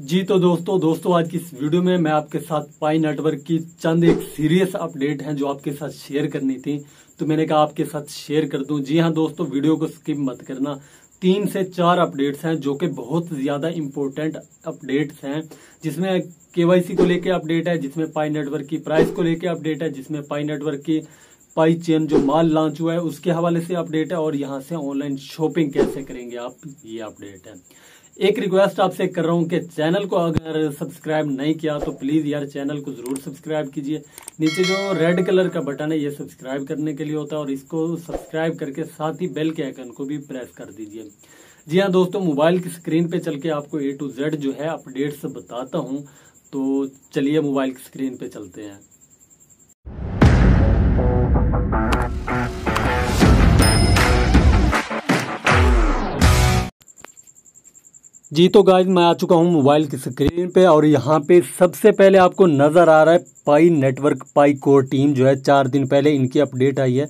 जी तो दोस्तों दोस्तों आज की इस वीडियो में मैं आपके साथ पाई नेटवर्क की चंद एक सीरियस अपडेट है जो आपके साथ शेयर करनी थी तो मैंने कहा आपके साथ शेयर कर दूं जी हाँ दोस्तों वीडियो को स्किप मत करना तीन से चार अपडेट्स हैं जो कि बहुत ज्यादा इम्पोर्टेंट अपडेट्स हैं जिसमें केवाईसी को लेकर अपडेट है जिसमें पाई नेटवर्क की प्राइस को लेकर अपडेट है जिसमें पाई नेटवर्क की पाई चेन जो माल लॉन्च हुआ है उसके हवाले से अपडेट है और यहाँ से ऑनलाइन शॉपिंग कैसे करेंगे आप ये अपडेट है एक रिक्वेस्ट आपसे कर रहा हूं कि चैनल को अगर सब्सक्राइब नहीं किया तो प्लीज़ यार चैनल को ज़रूर सब्सक्राइब कीजिए नीचे जो रेड कलर का बटन है ये सब्सक्राइब करने के लिए होता है और इसको सब्सक्राइब करके साथ ही बेल के आइकन को भी प्रेस कर दीजिए जी हाँ दोस्तों मोबाइल की स्क्रीन पे चल के आपको ए टू जेड जो है अपडेट्स बताता हूँ तो चलिए मोबाइल की स्क्रीन पे चलते हैं जी तो गाइज मैं आ चुका हूँ मोबाइल की स्क्रीन पे और यहाँ पे सबसे पहले आपको नज़र आ रहा है Pi network Pi core team जो है चार दिन पहले इनकी अपडेट आई है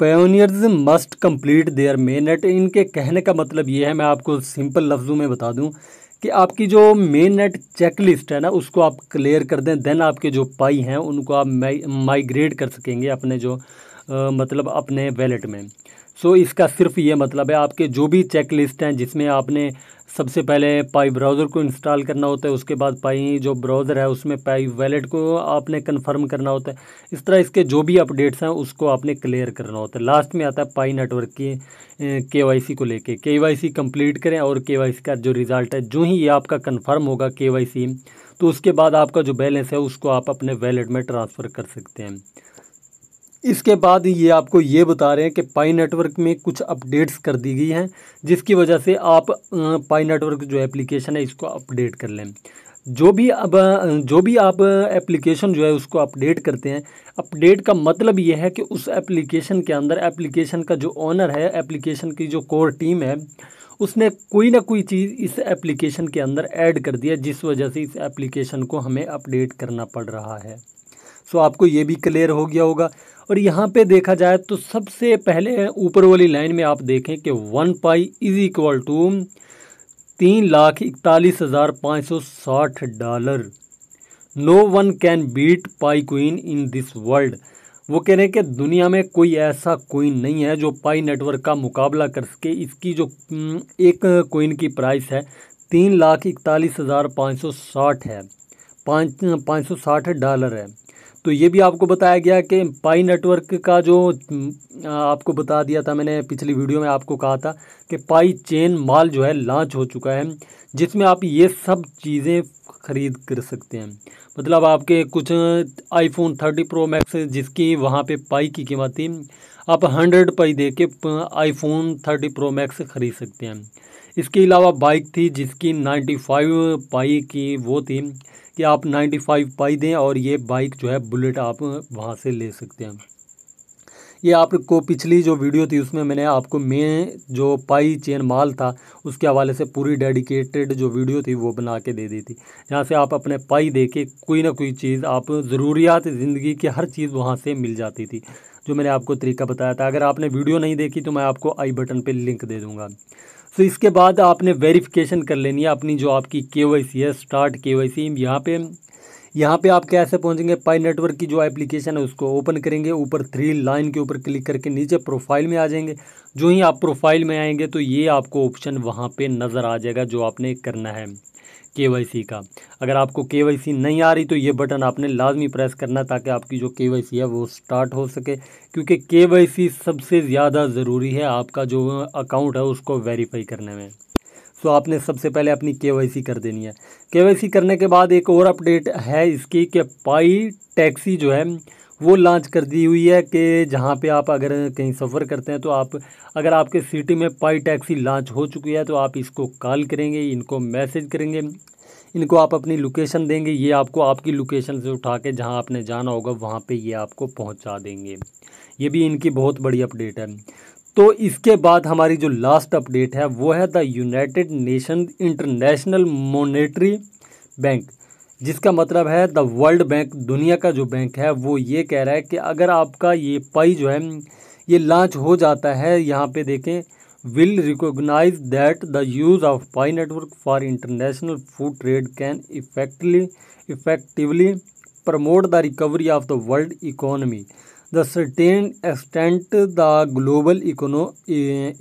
pioneers must complete their main net इनके कहने का मतलब ये है मैं आपको सिंपल लफ्ज़ों में बता दूँ कि आपकी जो मेन नेट चेक लिस्ट है ना उसको आप क्लियर कर दें देन आपके जो पाई हैं उनको आप माइग्रेट कर सकेंगे अपने जो आ, मतलब अपने वैलेट में सो so, इसका सिर्फ ये मतलब है आपके जो भी चेक लिस्ट हैं जिसमें आपने सबसे पहले पाई ब्राउज़र को इंस्टॉल करना होता है उसके बाद पाई जो ब्राउज़र है उसमें पाई वैलेट को आपने कंफर्म करना होता है इस तरह इसके जो भी अपडेट्स हैं उसको आपने क्लियर करना होता है लास्ट में आता है पाई नेटवर्क की के वाई सी को लेके के वाई सी कंप्लीट करें और के वाई सी का जो रिज़ल्ट है जो ही ये आपका कन्फर्म होगा के वाई सी तो उसके बाद आपका जो बैलेंस है उसको आप अपने वैलेट में ट्रांसफ़र कर सकते हैं इसके बाद ये आपको ये बता रहे हैं कि पाई नेटवर्क में कुछ अपडेट्स कर दी गई हैं जिसकी वजह से आप पाई नेटवर्क जो एप्लीकेशन है इसको अपडेट कर लें जो भी अब जो भी आप एप्लीकेशन जो है उसको अपडेट करते हैं अपडेट का मतलब ये है कि उस एप्लीकेशन के अंदर एप्लीकेशन का जो ओनर है एप्लीकेशन की जो कोर टीम है उसने कोई ना कोई चीज़ इस एप्लीकेशन के अंदर ऐड कर दिया जिस वजह से इस एप्लीकेशन को हमें अपडेट करना पड़ रहा है सो आपको ये भी क्लियर हो गया होगा और यहाँ पे देखा जाए तो सबसे पहले ऊपर वाली लाइन में आप देखें कि one Pi is equal to तीन लाख इकतालीस हज़ार पाँच सौ साठ dollar no one can beat Pi queen in this world वो कह रहे हैं कि दुनिया में कोई ऐसा कोइन नहीं है जो पाई नेटवर्क का मुकाबला कर सके इसकी जो हम्म, एक कोइन की प्राइस है तीन लाख इकतालीस हज़ार पाँच सौ साठ है पाँच पाँच सौ साठ डॉलर है तो ये भी आपको बताया गया कि पाई नेटवर्क का जो आपको बता दिया था मैंने पिछली वीडियो में आपको कहा था कि पाई चेन माल जो है लॉन्च हो चुका है जिसमें आप ये सब चीज़ें ख़रीद कर सकते हैं मतलब आपके कुछ आईफोन थर्टी प्रो मैक्स जिसकी वहाँ पे पाई की कीमत थी आप हंड्रेड पाई दे के आईफोन थर्टी प्रो मैक्स खरीद सकते हैं इसके अलावा बाइक थी जिसकी नाइन्टी फाइव पाई की वो थी कि आप नाइन्टी फाइव पाई दें और ये बाइक जो है बुलेट आप वहाँ से ले सकते हैं ये आपको पिछली जो वीडियो थी उसमें मैंने आपको मैं जो पाई चेन माल था उसके हवाले से पूरी डेडिकेटेड जो वीडियो थी वो बना के दे दी थी जहाँ से आप अपने पाई दे के कोई ना कोई चीज़ आप ज़रूरियात ज़िंदगी की हर चीज़ वहाँ से मिल जाती थी जो मैंने आपको तरीका बताया था अगर आपने वीडियो नहीं देखी तो मैं आपको आई बटन पर लिंक दे दूँगा तो इसके बाद आपने वेरिफिकेशन कर लेनी है अपनी जो आपकी के वाई सी है स्टार्ट के वाई सी यहाँ पर यहाँ पे आप कैसे पहुँचेंगे पाई नेटवर्क की जो एप्लीकेशन है उसको ओपन करेंगे ऊपर थ्री लाइन के ऊपर क्लिक करके नीचे प्रोफाइल में आ जाएंगे जो ही आप प्रोफाइल में आएंगे तो ये आपको ऑप्शन वहाँ पे नज़र आ जाएगा जो आपने करना है के का अगर आपको के नहीं आ रही तो ये बटन आपने लाजमी प्रेस करना है ताकि आपकी जो के है वो स्टार्ट हो सके क्योंकि के सबसे ज़्यादा ज़रूरी है आपका जो अकाउंट है उसको वेरीफाई करने में सो तो आपने सबसे पहले अपनी के कर देनी है के करने के बाद एक और अपडेट है इसकी कि पाई टैक्सी जो है वो लॉन्च कर दी हुई है कि जहाँ पे आप अगर कहीं सफ़र करते हैं तो आप अगर आपके सिटी में पाई टैक्सी लॉन्च हो चुकी है तो आप इसको कॉल करेंगे इनको मैसेज करेंगे इनको आप अपनी लोकेशन देंगे ये आपको आपकी लोकेशन से उठा के जहाँ आपने जाना होगा वहाँ पे ये आपको पहुँचा देंगे ये भी इनकी बहुत बड़ी अपडेट है तो इसके बाद हमारी जो लास्ट अपडेट है वो है the United Nation International Monetary Bank जिसका मतलब है द वर्ल्ड बैंक दुनिया का जो बैंक है वो ये कह रहा है कि अगर आपका ये पाई जो है ये लॉन्च हो जाता है यहाँ पे देखें will recognise that the use of Pi network for international food trade can effectly effectively promote the recovery of the world economy the certain extent the global econo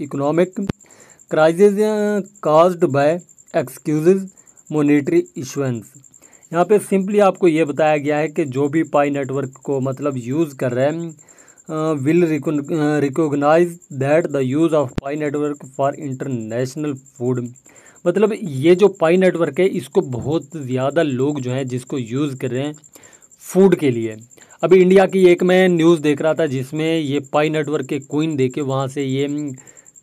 economic crisis caused by excuse monetary issuance यहाँ पे simply आपको ये बताया गया है कि जो भी पाई नेटवर्क को मतलब यूज़ कर रहे हैं will recognise that the use of Pi network for international food मतलब ये जो पाई नेटवर्क है इसको बहुत ज़्यादा लोग जो हैं जिसको यूज़ कर रहे हैं फूड के लिए अभी इंडिया की एक मैं न्यूज़ देख रहा था जिसमें ये पाई नेटवर्क के क्वीन देखे वहाँ से ये हम्म,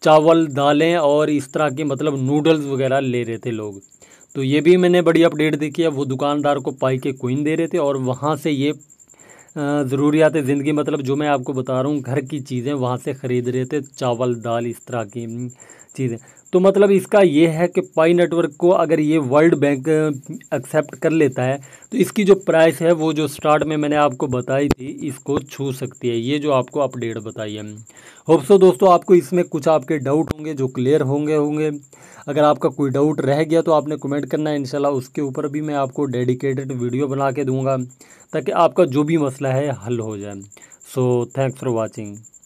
चावल दालें और इस तरह के मतलब नूडल्स वगैरह ले रहे थे लोग तो ये भी मैंने बड़ी अपडेट देखी है वो दुकानदार को पाई के क्वीन दे रहे थे और वहाँ से ये ज़रूरियात ज़िंदगी मतलब जो मैं आपको बता रहा हूँ घर की चीज़ें वहाँ से ख़रीद रहे थे चावल दाल इस तरह की हम्म, चीज़ें तो मतलब इसका ये है कि पाई नेटवर्क को अगर ये वर्ल्ड बैंक एक्सेप्ट कर लेता है तो इसकी जो प्राइस है वो जो स्टार्ट में मैंने आपको बताई थी इसको छू सकती है ये जो आपको अपडेट बताई है होप्सो दोस्तों आपको इसमें कुछ आपके डाउट होंगे जो क्लियर होंगे होंगे अगर आपका कोई डाउट रह गया तो आपने कमेंट करना है इनशाला उसके ऊपर भी मैं आपको डेडिकेटेड वीडियो बना के दूँगा ताकि आपका जो भी मसला है हल हो जाए सो थैंक्स फॉर वॉचिंग